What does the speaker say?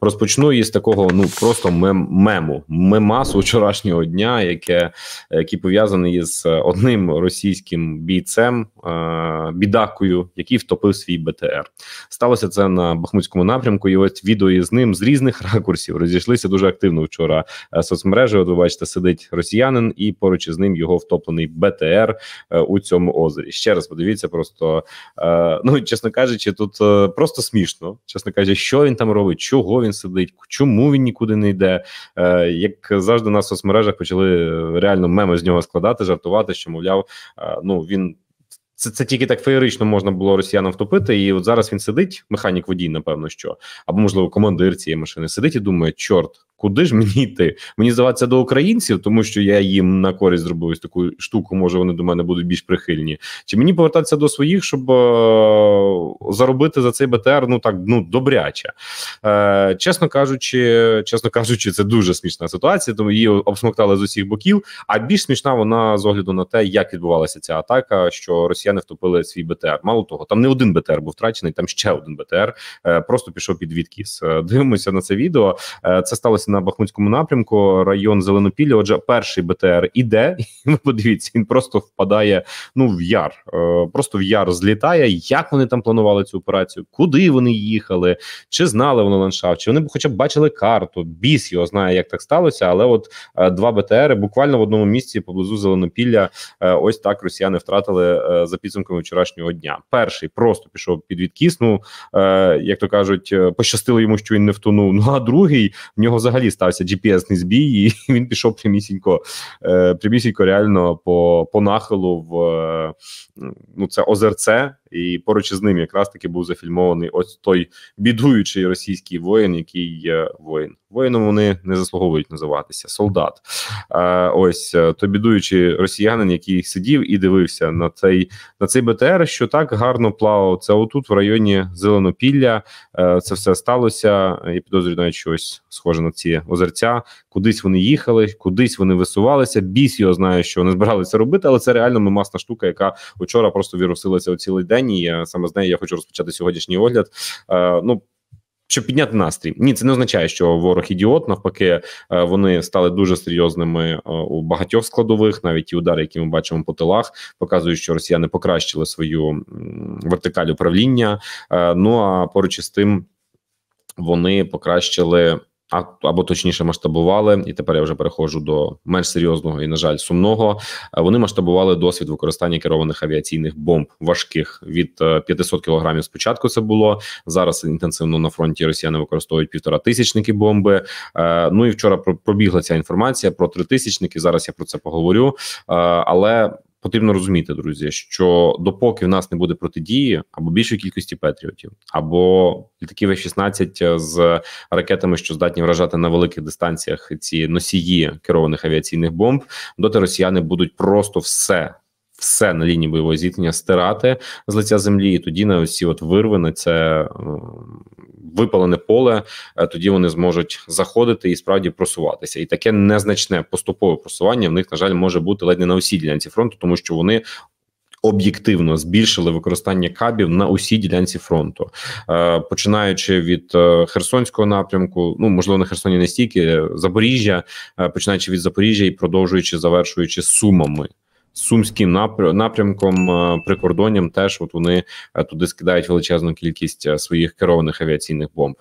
Розпочну із такого, ну просто мем, мему мемасу вчорашнього дня, яке який пов'язаний із е, одним російським бійцем, е- бідакою, який втопив свій БТР. Сталося це на Бахмутському напрямку. І ось відео із ним з різних ракурсів розійшлися дуже активно вчора. Е, Соцмережі От ви бачите, сидить росіянин, і поруч із ним його втоплений БТР е- у цьому озері. Ще раз подивіться, просто е- ну чесно кажучи, тут е, просто смішно. Чесно кажучи, що він там робить, чого він сидить, чому він нікуди не йде. Е, Як завжди, на соцмережах почали е, реально меми з нього складати, жартувати, що мовляв, е, ну він. Це це тільки так феєрично можна було росіянам втопити, і от зараз він сидить, механік водій, напевно, що або можливо командир цієї машини сидить і думає, чорт, куди ж мені йти? Мені здаватися до українців, тому що я їм на користь зробив ось таку штуку. Може вони до мене будуть більш прихильні. Чи мені повертатися до своїх, щоб е, заробити за цей БТР? Ну так ну добряче, е, чесно кажучи, чесно кажучи, це дуже смішна ситуація. Тому її обсмоктали з усіх боків. А більш смішна вона з огляду на те, як відбувалася ця атака, що росіяни втопили свій БТР. Мало того, там не один БТР був втрачений, там ще один БТР. Е, просто пішов під відкіс. Е, дивимося на це відео. Е, це сталося на Бахмутському напрямку, район Зеленопілля. Отже, перший БТР іде. і Ви подивіться, він просто впадає ну в яр, е, просто в яр злітає. Як вони там планували цю операцію? Куди вони їхали? Чи знали вони ландшафт? Чи вони хоча б бачили карту? Біс його знає, як так сталося, але от е, два БТР буквально в одному місці поблизу Зеленопілля. Е, ось так росіяни втратили за підсумками вчорашнього дня. Перший просто пішов під відкіс, ну, як то кажуть, пощастило йому, що він не втонув. Ну а другий в нього взагалі взагалі стався GPS-ний збій, і він пішов прямісінько, е, прямісінько реально по по нахилу в е, ну це озерце, і поруч із ним якраз таки був зафільмований ось той бідуючий російський воїн, який є воїн. Воїном вони не заслуговують називатися солдат. А, Ось е, то бідуючий росіянин, який сидів і дивився на цей на цей БТР, що так гарно плавав. Це отут в районі Зеленопілля. Е, це все сталося. Я підозрюю навіть щось схоже на ці озерця. Кудись вони їхали, кудись вони висувалися. Біс його знає, що вони збиралися робити, але це реально мемасна штука, яка очолює вчора просто вірусилася у цілий день, і саме з неї я хочу розпочати сьогоднішній огляд. Е, ну щоб підняти настрій, ні, це не означає, що ворог ідіот. Навпаки, е, вони стали дуже серйозними е, у багатьох складових, навіть ті удари, які ми бачимо по тилах, показують, що росіяни покращили свою вертикаль управління. Ну а поруч із тим, вони покращили а, або точніше масштабували, і тепер я вже переходжу до менш серйозного і, на жаль, сумного. Вони масштабували досвід використання керованих авіаційних бомб важких від 500 е, кілограмів. Спочатку це було зараз. Інтенсивно на фронті росіяни використовують півтора тисячники бомби. Е, ну і вчора пробігла ця інформація про тритисячники. Зараз я про це поговорю, е, але потрібно розуміти, друзі, що допоки в нас не буде протидії або більшої кількості патріотів, або літаків F-16 з ракетами, що здатні вражати на великих дистанціях ці носії керованих авіаційних бомб, доти росіяни будуть просто все все на лінії бойового зіткнення стирати з лиця землі, і тоді на ці от вирви на це е, випалене поле, е, тоді вони зможуть заходити і справді просуватися. І таке незначне поступове просування в них на жаль може бути ледь не на усій ділянці фронту, тому що вони. Об'єктивно збільшили використання кабів на усій ділянці фронту, е, починаючи від е, Херсонського напрямку, ну можливо на Херсоні не стільки Запоріжжя, е, починаючи від Запоріжжя і продовжуючи завершуючи сумами. Сумським напрямком е, прикордонням теж от вони е, туди скидають величезну кількість е, своїх керованих авіаційних бомб.